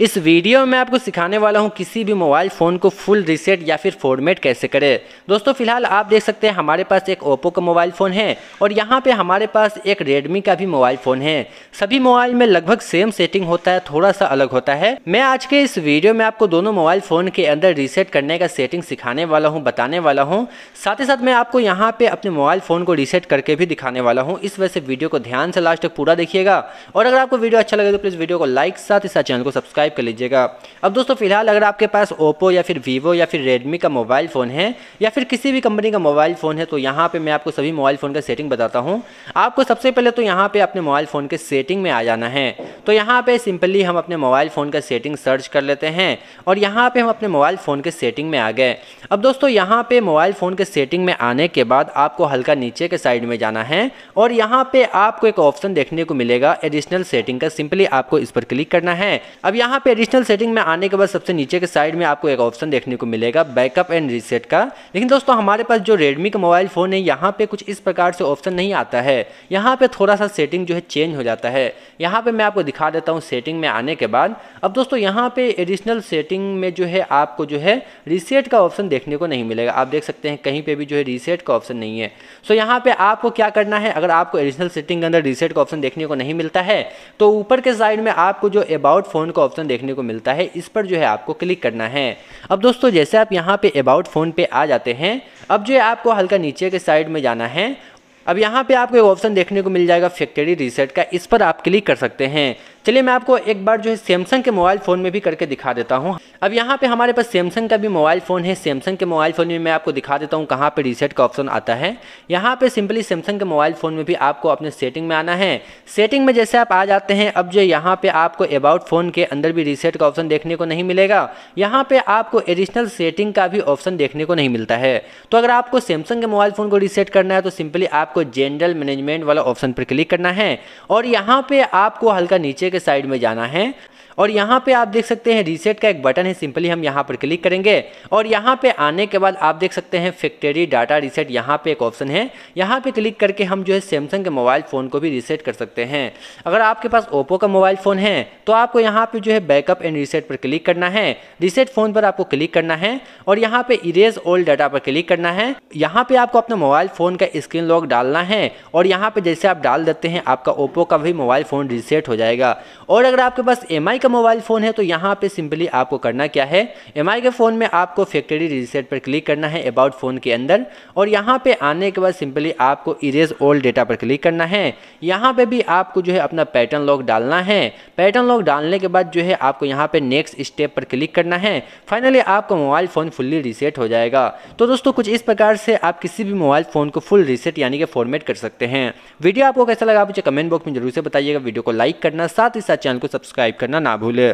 इस वीडियो में मैं आपको सिखाने वाला हूं किसी भी मोबाइल फ़ोन को फुल रीसेट या फिर फॉर्मेट कैसे करें दोस्तों फिलहाल आप देख सकते हैं हमारे पास एक ओप्पो का मोबाइल फ़ोन है और यहाँ पे हमारे पास एक रेडमी का भी मोबाइल फ़ोन है सभी मोबाइल में लगभग सेम सेटिंग होता है थोड़ा सा अलग होता है मैं आज के इस वीडियो में आपको दोनों मोबाइल फ़ोन के अंदर रीसेट करने का सेटिंग सिखाने वाला हूँ बताने वाला हूँ साथ ही साथ मैं आपको यहाँ पर अपने मोबाइल फ़ोन को रीसेट करके भी दिखाने वाला हूँ इस वजह से वीडियो को ध्यान से लास्ट तक पूरा देखिएगा और अगर आपको वीडियो अच्छा लगे तो प्लीज़ वीडियो को लाइक साथ ही साथ चैनल को सब्सक्राइब सब्सक्राइब कर लीजिएगा अब दोस्तों फिलहाल अगर आपके पास ओप्पो या फिर वीवो या फिर रेडमी का मोबाइल फ़ोन है या फिर किसी भी कंपनी का मोबाइल फ़ोन है तो यहाँ पर मैं आपको सभी मोबाइल फ़ोन का सेटिंग बताता हूँ आपको सबसे पहले तो यहाँ पर अपने मोबाइल फ़ोन के सेटिंग में आ जाना है तो यहाँ पे सिंपली हम अपने मोबाइल फ़ोन का सेटिंग सर्च कर लेते हैं और यहाँ पे हम अपने मोबाइल फ़ोन के सेटिंग में आ गए अब दोस्तों यहाँ पे मोबाइल फ़ोन के सेटिंग में आने के बाद आपको हल्का नीचे के साइड में जाना है और यहाँ पे आपको एक ऑप्शन देखने को मिलेगा एडिशनल सेटिंग का सिंपली आपको इस पर क्लिक करना है अब यहाँ पे एडिशनल सेटिंग में आने के बाद सबसे नीचे के साइड में आपको एक ऑप्शन देखने को मिलेगा बैकअप एंड रीसेट का लेकिन दोस्तों हमारे पास जो रेडमी का मोबाइल फ़ोन है यहाँ पे कुछ इस प्रकार से ऑप्शन नहीं आता है यहाँ पे थोड़ा सा सेटिंग जो है चेंज हो जाता है यहाँ पे मैं आपको दिखा दिखा देता हूँ सेटिंग में आने के बाद अब दोस्तों यहाँ पे एडिशनल सेटिंग में जो है आपको जो है रीसेट का ऑप्शन देखने को नहीं मिलेगा आप देख सकते हैं कहीं पे भी जो है रीसेट का ऑप्शन नहीं है सो यहाँ पे आपको क्या करना है अगर आपको एडिशनल सेटिंग के अंदर रीसेट का ऑप्शन देखने को नहीं मिलता है तो ऊपर के साइड में आपको जो अबाउट फ़ोन का ऑप्शन देखने को मिलता है इस पर जो है आपको क्लिक करना है अब दोस्तों जैसे आप यहाँ पे अबाउट फ़ोन पे आ जाते हैं अब जो है आपको हल्का नीचे के साइड में जाना है अब यहाँ पे आपको एक ऑप्शन देखने को मिल जाएगा फैक्ट्री रीसेट का इस पर आप क्लिक कर सकते हैं चलिए मैं आपको एक बार जो है सैमसंग के मोबाइल फ़ोन में भी करके दिखा देता हूँ अब यहाँ पे हमारे पास सैमसंग का भी मोबाइल फ़ोन है सैमसंग के मोबाइल फ़ोन में मैं आपको दिखा देता हूँ कहाँ पे रीसेट का ऑप्शन आता है यहाँ पे सिंपली सैमसंग के मोबाइल फ़ोन में भी आपको अपने सेटिंग में आना है सेटिंग में जैसे आप आ जाते हैं अब जो यहाँ पर आपको अबाउट फ़ोन के अंदर भी रीसेट का ऑप्शन देखने को नहीं मिलेगा यहाँ पर आपको एडिशनल सेटिंग का भी ऑप्शन देखने को नहीं मिलता है तो अगर आपको सैमसंग के मोबाइल फ़ोन को रीसेट करना है तो सिंपली आपको जनरल मैनेजमेंट वाला ऑप्शन पर क्लिक करना है और यहाँ पर आपको हल्का नीचे के के साइड में जाना है और यहाँ पे आप देख सकते हैं रीसेट का एक बटन है सिंपली हम यहाँ पर क्लिक करेंगे और यहाँ पे आने के बाद आप देख सकते हैं फैक्ट्री डाटा रीसेट यहाँ पे एक ऑप्शन है यहाँ पे क्लिक करके हम जो है सैमसंग के मोबाइल फ़ोन को भी रीसेट कर सकते हैं अगर आपके पास ओप्पो का मोबाइल फ़ोन है तो आपको यहाँ पर जो है बैकअप एंड रीसेट पर क्लिक करना है रीसेट फ़ोन पर आपको क्लिक करना है और यहाँ पर इरेज ओल्ड डाटा पर क्लिक करना है यहाँ पर आपको अपने मोबाइल फ़ोन का स्क्रीन लॉक डालना है और यहाँ पर जैसे आप डाल देते हैं आपका ओप्पो का भी मोबाइल फ़ोन रीसेट हो जाएगा और अगर आपके पास एम एम का मोबाइल फ़ोन है तो यहाँ पे सिंपली आपको करना क्या है एम के फ़ोन में आपको फैक्ट्री रीसेट पर क्लिक करना है अबाउट फ़ोन के अंदर और यहाँ पे आने के बाद सिंपली आपको इरेज ओल्ड डेटा पर क्लिक करना है यहाँ पे भी आपको जो है अपना पैटर्न लॉक डालना है पैटर्न लॉक डालने के बाद जो है आपको यहाँ पे नेक्स्ट स्टेप पर क्लिक करना है फाइनली आपका मोबाइल फ़ोन फुल्ली रीसेट हो जाएगा तो दोस्तों कुछ इस प्रकार से आप किसी भी मोबाइल फ़ोन को फुल रीसेट यानी कि फॉर्मेट कर सकते हैं वीडियो आपको कैसा लगा आप मुझे कमेंट बॉक्स में जरूर से बताइएगा वीडियो को लाइक करना साथ ही साथ चैनल को सब्सक्राइब करना ना भूले